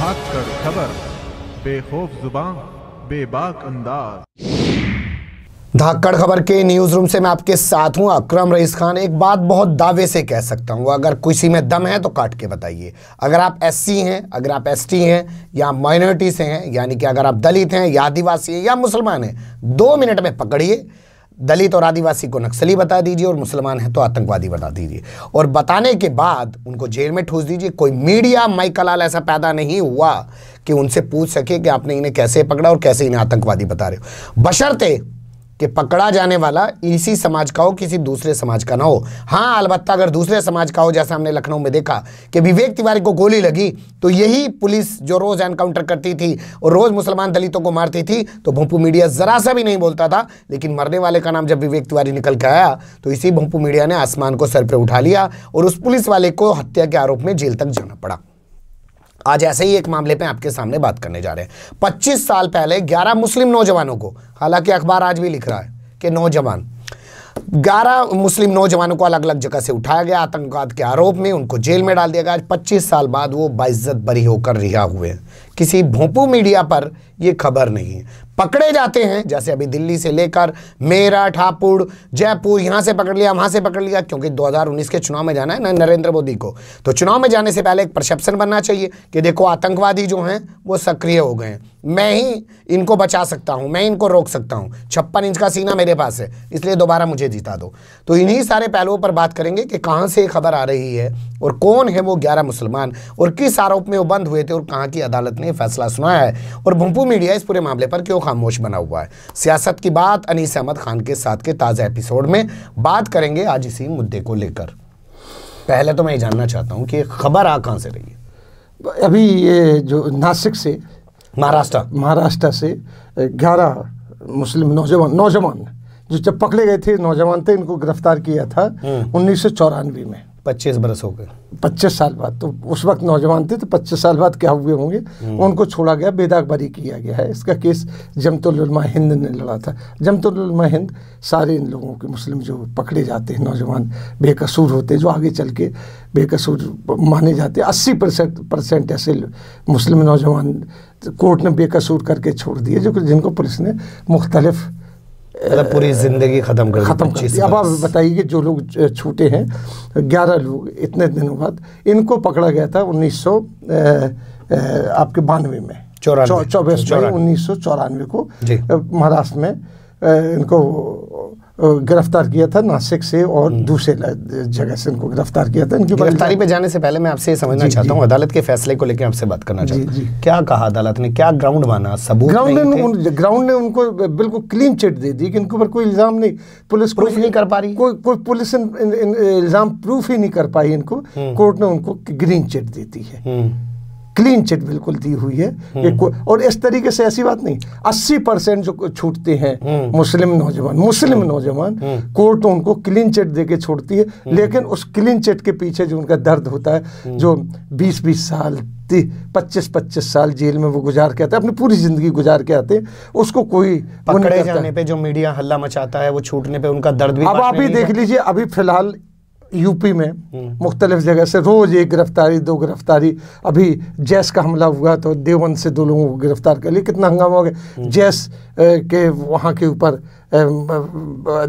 भाग कर खबर बेखौफ जुबान बेबाक अंदाज धाकड़ खबर के न्यूज रूम से मैं आपके साथ हूं अकरम रईस खान एक बात बहुत दावे से कह सकता हूं अगर किसी में दम है तो काट के बताइए अगर आप एससी हैं अगर आप एसटी हैं या माइनॉरिटी से हैं यानी कि अगर आप दलित हैं या आदिवासी हैं या मुसलमान हैं दो मिनट में पकड़िए दलित और आदिवासी को नक्सली बता दीजिए और मुसलमान है तो आतंकवादी बता दीजिए और बताने के बाद उनको जेल में ठूस दीजिए कोई मीडिया माइकलाल ऐसा पैदा नहीं हुआ कि उनसे पूछ सके कि आपने इन्हें कैसे पकड़ा और कैसे इन्हें आतंकवादी बता रहे हो बशर्ते कि पकड़ा जाने वाला इसी समाज का हो किसी दूसरे समाज का ना हो हाँ अलबत्ता अगर दूसरे समाज का हो जैसा हमने लखनऊ में देखा कि विवेक तिवारी को गोली लगी तो यही पुलिस जो रोज़ एनकाउंटर करती थी और रोज़ मुसलमान दलितों को मारती थी तो भोपू मीडिया ज़रा सा भी नहीं बोलता था लेकिन मरने वाले का नाम जब विवेक तिवारी निकल के आया तो इसी भोपू मीडिया ने आसमान को सर पर उठा लिया और उस पुलिस वाले को हत्या के आरोप में जेल तक जाना पड़ा आज ऐसे ही एक मामले पे आपके सामने बात करने जा रहे हैं 25 साल पहले 11 मुस्लिम नौजवानों को हालांकि अखबार आज भी लिख रहा है कि नौजवान 11 मुस्लिम नौजवानों को अलग अलग जगह से उठाया गया आतंकवाद के आरोप में उनको जेल में डाल दिया गया आज 25 साल बाद वो बाइज्जत बरी होकर रिहा हुए किसी भोपू मीडिया पर यह खबर नहीं है पकड़े जाते हैं जैसे अभी दिल्ली से लेकर मेरठ हापुड़ जयपुर यहां से पकड़ लिया वहां से पकड़ लिया क्योंकि 2019 के चुनाव में जाना है ना नरेंद्र मोदी को तो चुनाव में जाने से पहले एक परसेप्शन बनना चाहिए कि देखो आतंकवादी जो हैं वो सक्रिय हो गए मैं ही इनको बचा सकता हूं मैं इनको रोक सकता हूँ छप्पन इंच का सीना मेरे पास है इसलिए दोबारा मुझे जीता दो तो इन्हीं सारे पहलुओं पर बात करेंगे कि कहाँ से खबर आ रही है और कौन है वो ग्यारह मुसलमान और किस आरोप में वो बंद हुए थे और कहाँ की अदालत ने ये फैसला सुनाया है और भूपू मीडिया इस पूरे मामले पर क्यों खामोश बना हुआ है सियासत की बात अनीस अहमद खान के साथ के ताज़ा एपिसोड में बात करेंगे आज इसी मुद्दे को लेकर पहले तो मैं ये जानना चाहता हूँ कि खबर आ कहाँ से रही है अभी ये जो नासिक से महाराष्ट्र महाराष्ट्र से ग्यारह मुस्लिम नौजवान नौजवान जो जब पकड़े गए थे नौजवान थे इनको गिरफ्तार किया था हम्म। उन्नीस में पच्चीस बरस हो गए पच्चीस साल बाद तो उस वक्त नौजवान थे तो पच्चीस साल बाद क्या हुए होंगे हम्म। उनको छोड़ा गया बेदागबरी किया गया है इसका केस जमतुलमा हिंद ने लड़ा था जमतुलमा हिंद सारे इन लोगों के मुस्लिम जो पकड़े जाते हैं नौजवान बेकसूर होते जो आगे चल के बेकसूर माने जाते अस्सी परसेंट परसेंट ऐसे मुस्लिम नौजवान कोर्ट ने बेकसूर करके छोड़ दिए जो जिनको पुलिस ने मुख्तलफ मतलब पूरी ज़िंदगी ख़त्म कर ख़त्म अब आप बताइए जो लोग छूटे हैं ग्यारह लोग इतने दिनों बाद इनको पकड़ा गया था उन्नीस सौ आपके बानवे में चौबीस उन्नीस सौ चौरानवे को महाराष्ट्र में इनको गिरफ्तार किया था नासिक से और हम्म। दूसरे जगह से इनको गिरफ्तार किया था इनकी गिरफ्तारी पे जाने से पहले मैं आपसे समझना जी, चाहता हूँ अदालत के फैसले को लेकर आपसे बात करना चाहता हूँ क्या कहा अदालत ने क्या ग्राउंड माना सबूत ग्राउंड ने उन, ग्राउंड ने उनको बिल्कुल क्लीन चिट दे दी कि इनके ऊपर कोई इल्ज़ाम नहीं पुलिस प्रूफ नहीं कर पा रही कोई कोई पुलिस इल्ज़ाम प्रूफ ही नहीं कर पाई इनको कोर्ट हम्म। ने उनको ग्रीन चिट दे दी है हम्म। क्लीन चिट बिल्कुल दी हुई है हम्म। और इस तरीके से ऐसी बात नहीं अस्सी परसेंट जो छूटते हैं हम्म। मुस्लिम नौजवान मुस्लिम हम्म। नौजवान कोर्ट उनको क्लीन चिट दे के छोड़ती है लेकिन उस क्लीन चिट के पीछे जो उनका दर्द होता है जो बीस बीस साल पच्चीस पच्चीस साल जेल में वो गुजार के आते हैं अपनी पूरी जिंदगी गुजार के आते हैं उसको कोई पकड़े जाने पे जो मीडिया हल्ला मचाता है वो छूटने पे उनका दर्द भी अब आप ही देख लीजिए अभी फिलहाल यूपी में हम्म। मुख्तलिफ जगह से रोज़ एक गिरफ्तारी दो गिरफ्तारी अभी जैस का हमला हुआ तो देवबंद से दो लोगों को गिरफ्तार कर लिया कितना हंगामा हो गया हम्म। जैस के वहाँ के ऊपर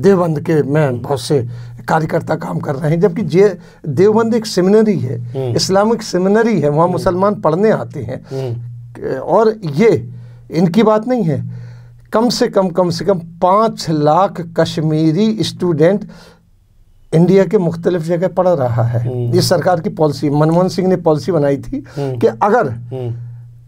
देवबंद के मैं बहुत से कार्यकर्ता काम कर रहे हैं जबकि जे देवबंद एक सेमिनरी है हम्म। इस्लामिक सेमिनरी है वहाँ मुसलमान पढ़ने आते हैं और ये इनकी बात नहीं है कम से कम कम से कम पाँच लाख कश्मीरी स्टूडेंट इंडिया के मुख्तलिफ जगह पड़ रहा है हम्म। इस सरकार की पॉलिसी मनमोहन सिंह ने पॉलिसी बनाई थी हम्म। कि अगर हम्म।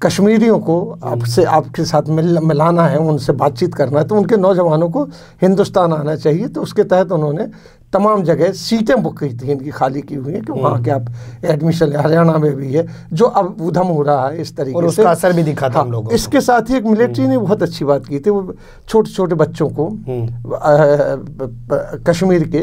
कश्मीरियों को आपसे आपके साथ मिल मिलाना है उनसे बातचीत करना है तो उनके नौजवानों को हिंदुस्तान आना चाहिए तो उसके तहत उन्होंने तमाम जगह सीटें बुक की थी इनकी खाली की हुई हैं कि वहाँ हम्म। के आप एडमिशन हरियाणा में भी है जो अब उधम हो रहा है इस तरीके और उसका से असर भी दिखा था हाँ, हम लोगों इसके साथ ही एक मिलिट्री हम्म। ने बहुत अच्छी बात की थी वो छोटे छोटे बच्चों को हम्म। कश्मीर के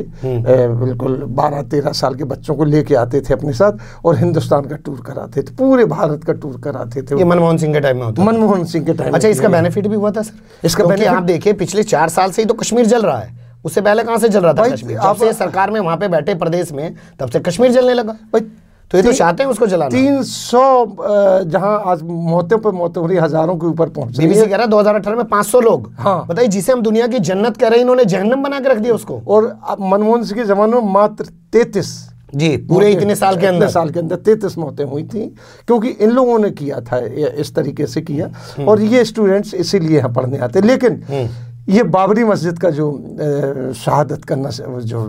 बिल्कुल बारह तेरह साल के बच्चों को लेके आते थे अपने साथ और हिंदुस्तान का टूर कराते थे पूरे भारत का टूर कराते थे मनमोहन सिंह के टाइम में मनमोहन सिंह के टाइम अच्छा इसका बेनिफिट भी हुआ था सर इसका आप देखिए पिछले चार साल से ही तो कश्मीर जल रहा है उससे पहले कहां से चल रहा था कश्मीर जब से सरकार में वहां पे बैठे प्रदेश में तब से कश्मीर जलने लगा भाई तो ये तो चाहते हैं उसको जलाना तीन सौ जहाँ आज मौतों पर मौतें हो रही हजारों के ऊपर पहुंच बीबीसी कह रहा है दो हजार अठारह में पांच सौ लोग हाँ बताइए जिसे हम दुनिया की जन्नत कह रहे हैं इन्होंने जहन्नम बना के रख दिया उसको और मनमोहन सिंह के जमाने में मात्र तैतीस जी पूरे इतने साल के अंदर साल के अंदर तैतीस मौतें हुई थी क्योंकि इन लोगों ने किया था इस तरीके से किया हम्म। और ये स्टूडेंट्स इसीलिए यहाँ पढ़ने आते लेकिन हम्म। ये बाबरी मस्जिद का जो शहादत का जो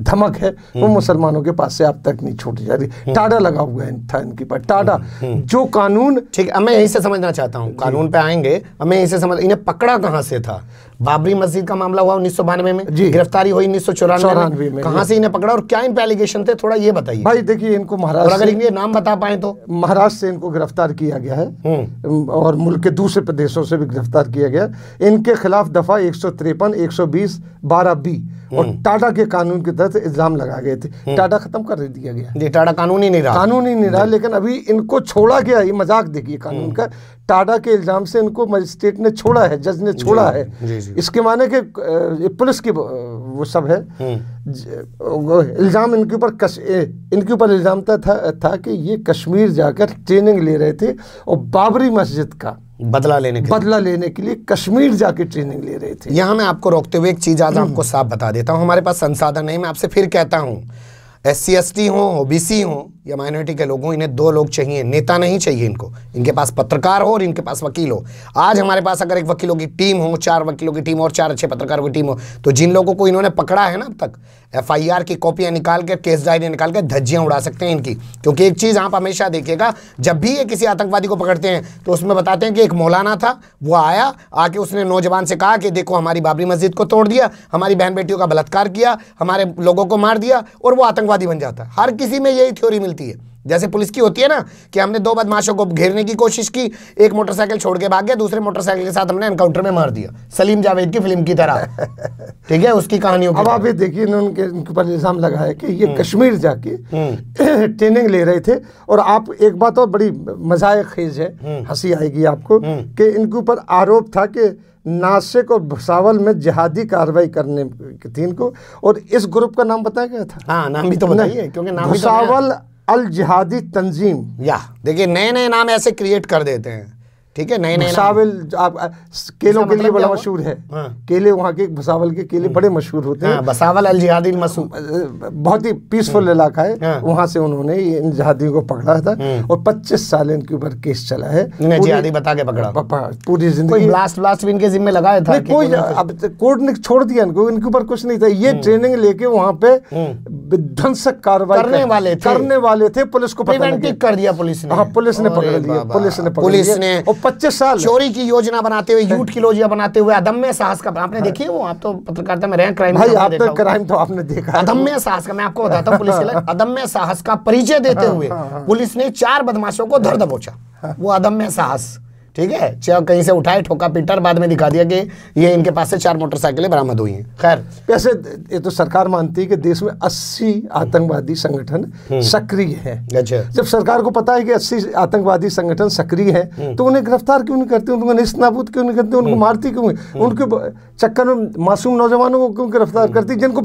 धमक है वो हम्म। मुसलमानों के पास से अब तक नहीं छूट जा रही हम्म। टाडा लगा हुआ है था इनकी पर टाडा हम्म, जो कानून ठीक अब मैं यहीं से समझना चाहता हूँ कानून पे आएंगे अब मैं यहीं से समझ इन्हें पकड़ा कहाँ से था बाबरी मस्जिद का मामला हुआ उन्नीस सौ में जी गिरफ्तारी हुई उन्नीस सौ में कहा से इन्हें पकड़ा और क्या इन पे एलिगेशन थे थोड़ा ये बताइए भाई देखिए इनको महाराष्ट्र अगर नाम बता पाए तो महाराष्ट्र से इनको गिरफ्तार किया गया है और मुल्क के दूसरे प्रदेशों से भी गिरफ्तार किया गया इनके खिलाफ दफा एक सौ तिरपन एक सौ बीस बारह बी और हम्म। टाटा के कानून के तहत इल्जाम लगाए गए थे हम्म। टाटा खत्म कर दिया गया टाटा कानून ही नहीं रहा कानून ही नहीं रहा लेकिन अभी इनको छोड़ा गया ये मजाक देखिए कानून हम्म। का टाटा के इल्जाम से इनको मजिस्ट्रेट ने छोड़ा है जज ने छोड़ा है इसके माने के पुलिस की वो सब है इल्ज़ाम इनके ऊपर कश इनके ऊपर इल्ज़ाम था, था कि ये कश्मीर जाकर ट्रेनिंग ले रहे थे और बाबरी मस्जिद का बदला लेने के बदला लेने के लिए कश्मीर जाके ट्रेनिंग ले रहे थे यहाँ मैं आपको रोकते हुए एक चीज़ आज आपको साफ बता देता हूँ हमारे पास संसाधन नहीं मैं आपसे फिर कहता हूँ एस सी एस टी हों ओ बी सी हों या माइनॉरिटी के लोगों इन्हें दो लोग चाहिए नेता नहीं चाहिए इनको इनके पास पत्रकार हो और इनके पास वकील हो आज हमारे पास अगर एक वकीलों की टीम हो चार वकीलों की टीम और चार अच्छे पत्रकारों की टीम हो तो जिन लोगों को इन्होंने पकड़ा है ना अब तक एफआईआर की कॉपियां निकाल कर केस डायरी निकाल कर धज्जियां उड़ा सकते हैं इनकी क्योंकि एक चीज़ आप हमेशा देखिएगा जब भी ये किसी आतंकवादी को पकड़ते हैं तो उसमें बताते हैं कि एक मौलाना था वो आया आके उसने नौजवान से कहा कि देखो हमारी बाबरी मस्जिद को तोड़ दिया हमारी बहन बेटियों का बलात्कार किया हमारे लोगों को मार दिया और वो आतंकवादी बन जाता है हर किसी में यही थ्योरी मिलती थी जैसे पुलिस की होती है ना कि हमने दो बदमाशों को घेरने की कोशिश की एक मोटरसाइकिल छोड़ के भाग गया दूसरे मोटरसाइकिल के साथ हमने एनकाउंटर में मार दिया सलीम जावेद की फिल्म की तरह ठीक है उसकी कहानियों अब आप ये देखिए उनके ऊपर इल्ज़ाम लगाया कि ये हम्म। कश्मीर जाके ट्रेनिंग हम्म। ले रहे थे और आप एक बात और बड़ी मजाक खेज है हम्म। हंसी आएगी आपको कि इनके ऊपर आरोप था कि नासिक और भुसावल में जिहादी कार्रवाई करने के तीन को और इस ग्रुप का नाम बताया गया था हाँ नाम भी तो बताइए क्योंकि नाम तो भुसावल तो अल जिहादी तंजीम या देखिए नए नए नाम ऐसे क्रिएट कर देते हैं ठीक है नए नए भसावल आप केलों के लिए मतलब बड़ा मशहूर है हाँ। केले वहाँ के भसावल के केले हम्म। बड़े मशहूर होते हैं भसावल हाँ, अल जिहादी बहुत ही पीसफुल हम्म। इलाका है हाँ। वहाँ से उन्होंने ये इन जिहादियों को पकड़ा था हम्म। और 25 साल इनके ऊपर केस चला है जिहादी बता के पकड़ा पूरी जिंदगी ब्लास्ट ब्लास्ट भी इनके जिम्मे लगाया था कोई अब कोर्ट ने छोड़ दिया इनको इनके ऊपर कुछ नहीं था ये ट्रेनिंग लेके वहाँ पे विध्वंसक कार्रवाई करने वाले थे करने वाले थे पुलिस को प्रिवेंटिव कर दिया पुलिस ने हाँ पुलिस ने पकड़ लिया पुलिस ने पुलिस ने और पच्चीस साल चोरी की योजना बनाते हुए हाँ। यूट की योजना बनाते हुए अदम्य साहस का आपने हाँ। देखी वो आप तो पत्रकारिता में रहे क्राइम भाई आपने क्राइम तो आपने देखा तो अदम्य साहस का मैं आपको बताता हूँ पुलिस हाँ। अदम्य साहस का परिचय देते हुए पुलिस ने चार बदमाशों को धर दबोचा वो अदम्य साहस ठीक है चाहे कहीं से उठाए ठोका पीटर बाद में दिखा दिया कि ये इनके पास से चार मोटरसाइकिलें बरामद हुई हैं खैर वैसे ये तो सरकार मानती है कि देश में 80 आतंकवादी संगठन हम्म। सक्रिय है अच्छा जब सरकार को पता है कि 80 आतंकवादी संगठन सक्रिय है हम्म। तो उन्हें गिरफ्तार क्यों नहीं करते उनको निस्तनाबूत क्यों नहीं करते उनको हम्म। मारती क्यों उनके चक्कर में मासूम नौजवानों को क्यों गिरफ्तार करती जिनको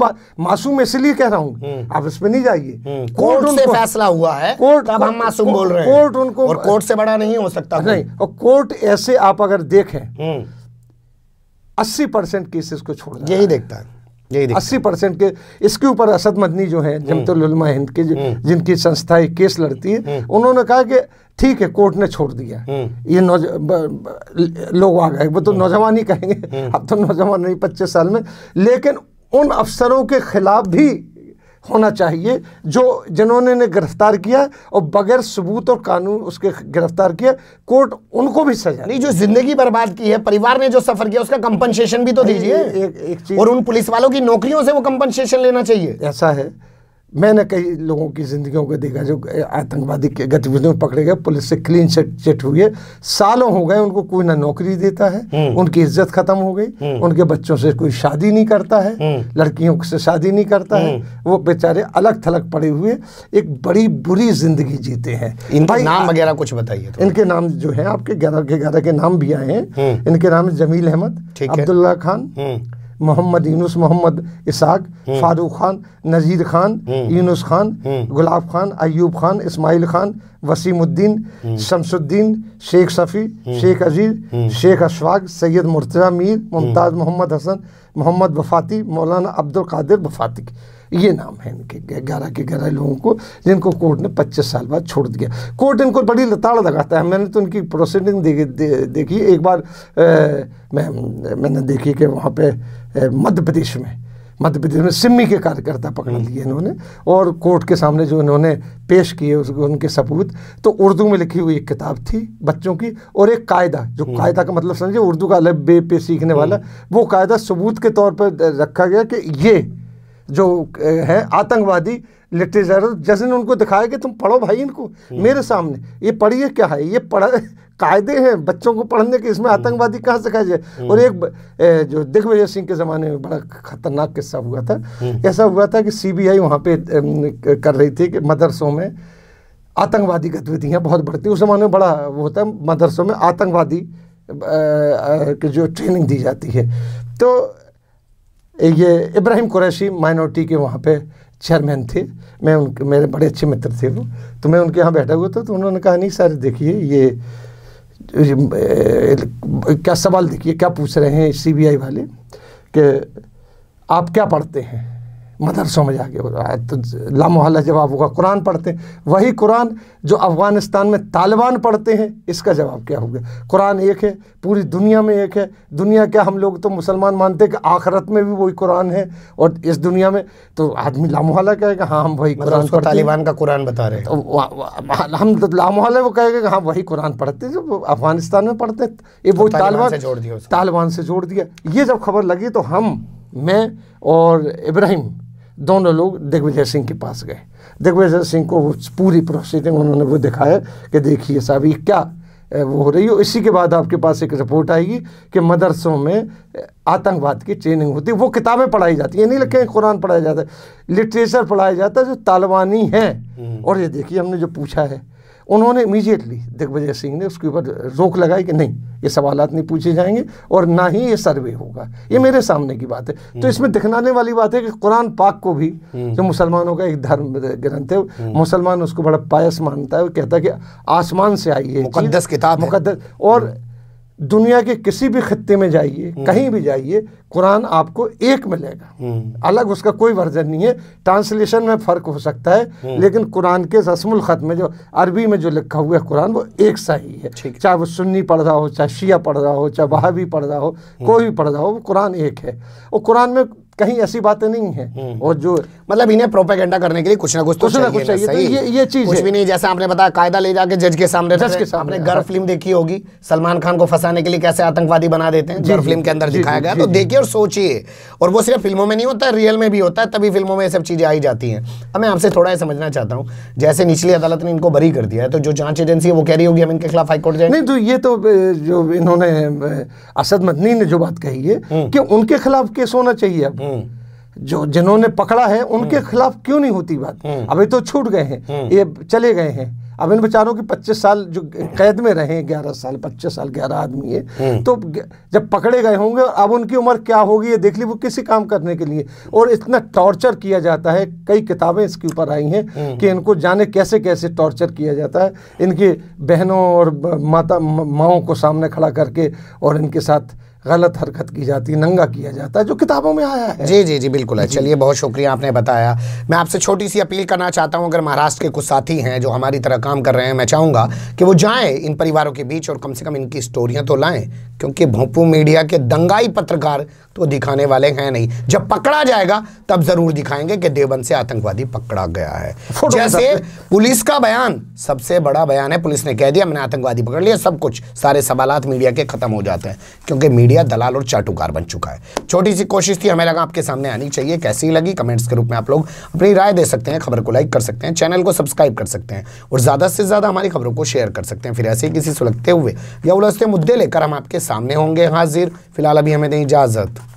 मासूम इसलिए कह रहा हूँ आप इसमें नहीं जाइए कोर्ट से फैसला हुआ है कोर्ट अब हम मासूम बोल रहे हैं कोर्ट उनको कोर्ट से बड़ा नहीं हो सकता नहीं और कोर्ट रिपोर्ट ऐसे आप अगर देखें हम्म। अस्सी परसेंट केसेस को छोड़ यही देखता है अस्सी परसेंट के इसके ऊपर असद मदनी जो है हम्म। जमतुलमा हिंद के हम्म। जिनकी संस्था केस लड़ती है उन्होंने कहा कि ठीक है कोर्ट ने छोड़ दिया ये लोग आ गए वो तो नौजवान ही कहेंगे अब तो नौजवान नहीं पच्चीस साल में लेकिन उन अफसरों के खिलाफ भी होना चाहिए जो जिन्होंने ने गिरफ्तार किया और बगैर सबूत और कानून उसके गिरफ्तार किया कोर्ट उनको भी सजा नहीं जो जिंदगी बर्बाद की है परिवार ने जो सफर किया उसका कंपनसेशन भी तो दीजिए और उन पुलिस वालों की नौकरियों से वो कंपनसेशन लेना चाहिए ऐसा है मैंने कई लोगों की ज़िंदगियों को देखा जो आतंकवादी गतिविधियों में पकड़े गए पुलिस से क्लीन चिट हुए सालों हो गए उनको कोई ना नौकरी देता है हम्म। उनकी इज्जत खत्म हो गई हम्म। उनके बच्चों से कोई शादी नहीं करता है हम्म। लड़कियों से शादी नहीं करता है वो बेचारे अलग थलग पड़े हुए एक बड़ी बुरी जिंदगी जीते हैं इनके नाम वगैरह कुछ बताइए इनके नाम जो है आपके ग्यारह के ग्यारह के नाम भी आए हैं इनके नाम जमील अहमद अब्दुल्ला खान मोहम्मद यूनुस मोहम्मद इसाक हम्म। फारूक खान नज़ीर खान हम्म। यूनुस खान हम्म। गुलाब खान अयूब खान इस्माइल खान वसीमुद्दीन शमसुद्दीन शेख शफ़ी शेख अजीज़ शेख अशफाक सैयद मुर्तज़ा मीर मुमताज़ मोहम्मद हसन मोहम्मद वफाती मौलाना अब्दुल कादिर वफाती ये नाम है इनके ग्यारह के ग्यारह लोगों को जिनको कोर्ट ने पच्चीस साल बाद छोड़ दिया कोर्ट इनको बड़ी लताड़ लगाता है मैंने तो इनकी प्रोसीडिंग देखी दे, देखी एक बार आ, मैं मैंने देखी कि वहाँ पे मध्य प्रदेश में मध्य प्रदेश में सिम्मी के कार्यकर्ता पकड़ लिए इन्होंने और कोर्ट के सामने जो इन्होंने पेश किए उनके सबूत तो उर्दू में लिखी हुई एक किताब थी बच्चों की और एक कायदा जो हम्म। कायदा का मतलब समझिए उर्दू का अलग बे पे सीखने वाला हम्म। वो कायदा सबूत के तौर पर रखा गया कि ये जो है आतंकवादी लिटरेचर जैसे उनको दिखाया कि तुम पढ़ो भाई इनको हम्म। मेरे सामने ये पढ़िए क्या है ये पढ़ा कायदे हैं बच्चों को पढ़ने के इसमें हम्म। आतंकवादी कहाँ से खाए हम्म। और एक जो दिग्विजय सिंह के ज़माने में बड़ा खतरनाक किस्सा हुआ था हम्म। ऐसा हुआ था कि सीबीआई वहाँ पर कर रही थी कि मदरसों में आतंकवादी गतिविधियाँ बहुत बढ़ती उस जमाने में बड़ा वो होता है मदरसों में आतंकवादी की जो ट्रेनिंग दी जाती है तो ये इब्राहिम कुरैशी माइनॉरिटी के वहाँ पे चेयरमैन थे मैं उनके मेरे बड़े अच्छे मित्र थे वो तो मैं उनके यहाँ बैठा हुआ था तो उन्होंने कहा नहीं सर देखिए ये क्या सवाल देखिए क्या पूछ रहे हैं सीबीआई वाले कि आप क्या पढ़ते हैं मदरसों में जाके हो रहा है तो लामोहल्ला जवाब होगा कुरान पढ़ते हैं वही कुरान जो अफ़गानिस्तान में तालिबान पढ़ते हैं इसका जवाब क्या होगा कुरान एक है पूरी दुनिया में एक है दुनिया क्या हम लोग तो मुसलमान मानते हैं कि आखरत में भी वही कुरान है और इस दुनिया में तो आदमी लामोहल्ला कहेगा हाँ हम वही मतलब कुरान मतलब तालिबान का कुरान बता रहे हैं तो हम तो लामोहल्ला वो कहेगा कि हाँ वही कुरान पढ़ते जो अफ़गानिस्तान में पढ़ते ये तो वो तालिबान तालिबान से जोड़ दिया ये जब खबर लगी तो हम मैं और इब्राहिम दोनों लोग दिग्विजय सिंह के पास गए दिग्विजय सिंह को पूरी प्रोसीडिंग उन्होंने वो दिखाया कि देखिए साहब ये क्या वो हो रही हो इसी के बाद आपके पास एक रिपोर्ट आएगी कि मदरसों में आतंकवाद की ट्रेनिंग होती है वो किताबें पढ़ाई जाती है नहीं लगे कुरान पढ़ाया जाता है लिटरेचर पढ़ाया जाता है जो तालिबानी है हम्म। और ये देखिए हमने जो पूछा है उन्होंने इमीजिएटली दिग्विजय सिंह ने उसके ऊपर रोक लगाई कि नहीं ये सवाल नहीं पूछे जाएंगे और ना ही ये सर्वे होगा ये मेरे सामने की बात है तो इसमें दिखनाने वाली बात है कि कुरान पाक को भी जो हम्म। मुसलमानों का एक धर्म ग्रंथ है हम्म। मुसलमान उसको बड़ा पायस मानता है वो कहता है कि आसमान से आई है मुकदस किताब मुकदस और हम्म। दुनिया के किसी भी खत्ते में जाइए हम्म। कहीं भी जाइए कुरान आपको एक मिलेगा हम्म। अलग उसका कोई वर्जन नहीं है ट्रांसलेशन में फ़र्क हो सकता है हम्म। लेकिन कुरान के रसमुल ख़त में जो अरबी में जो लिखा हुआ है कुरान वो एक सा ही है चाहे वो सुन्नी पढ़ रहा हो चाहे शिया पढ़ रहा हो चाहे वहावी पढ़ रहा हो कोई भी पढ़ रहा हो वो कुरान एक है और कुरान में कहीं ऐसी बातें नहीं है हम्म, हम्म। और जो मतलब इन्हें प्रोपेगेंडा करने के लिए कुछ ना कुछ तो कुछ ना कुछ चाहिए तो ये ये चीज कुछ भी नहीं जैसे आपने बताया कायदा ले जाके जज के सामने जज के सामने गर्व हाँ। फिल्म देखी होगी सलमान खान को फंसाने के लिए कैसे आतंकवादी बना देते हैं गर्व फिल्म के अंदर दिखाया गया तो देखिए और सोचिए और वो सिर्फ फिल्मों में नहीं होता रियल में भी होता है तभी फिल्मों में ये सब चीज़ें आई जाती है अब मैं आपसे थोड़ा समझना चाहता हूँ जैसे निचली अदालत ने इनको बरी कर दिया है तो जो जांच एजेंसी है वो कह रही होगी हम इनके खिलाफ हाईकोर्ट जाए नहीं तो ये तो जो इन्होंने असद मदनी ने जो बात कही है हम्म। कि उनके खिलाफ केस होना चाहिए अब हम्म। जो जिन्होंने पकड़ा है उनके हम्म। खिलाफ क्यों नहीं होती बात हम्म। अभी तो छूट गए हैं ये चले गए हैं अब इन बेचारों की 25 साल जो कैद में रहे 11 साल 25 साल 11 आदमी है तो जब पकड़े गए होंगे अब उनकी उम्र क्या होगी ये देख ली वो किसी काम करने के लिए और इतना टॉर्चर किया जाता है कई किताबें इसके ऊपर आई हैं कि इनको जाने कैसे कैसे टॉर्चर किया जाता है इनकी बहनों और माता माओ को सामने खड़ा करके और इनके साथ गलत हरकत की जाती है नंगा किया जाता है जो किताबों में आया है जी जी जी बिल्कुल है चलिए बहुत शुक्रिया आपने बताया मैं आपसे छोटी सी अपील करना चाहता हूँ अगर महाराष्ट्र के कुछ साथी हैं जो हमारी तरह काम कर रहे हैं मैं चाहूँगा कि वो जाएं इन परिवारों के बीच और कम से कम इनकी स्टोरियाँ तो लाएँ क्योंकि भोपू मीडिया के दंगाई पत्रकार तो दिखाने वाले हैं नहीं जब पकड़ा जाएगा तब जरूर दिखाएंगे कि देवबंद से आतंकवादी पकड़ा गया है जैसे पुलिस का बयान सबसे बड़ा बयान है पुलिस ने कह दिया मैंने आतंकवादी पकड़ लिया सब कुछ सारे सवाल मीडिया के खत्म हो जाते हैं क्योंकि मीडिया मीडिया दलाल और चाटुकार बन चुका है छोटी सी कोशिश थी हमें लगा आपके सामने आनी चाहिए कैसी लगी कमेंट्स के रूप में आप लोग अपनी राय दे सकते हैं खबर को लाइक कर सकते हैं चैनल को सब्सक्राइब कर सकते हैं और ज़्यादा से ज़्यादा हमारी खबरों को शेयर कर सकते हैं फिर ऐसे ही किसी सुलगते हुए या उलझते मुद्दे लेकर हम आपके सामने होंगे हाजिर फिलहाल अभी हमें दें इजाज़त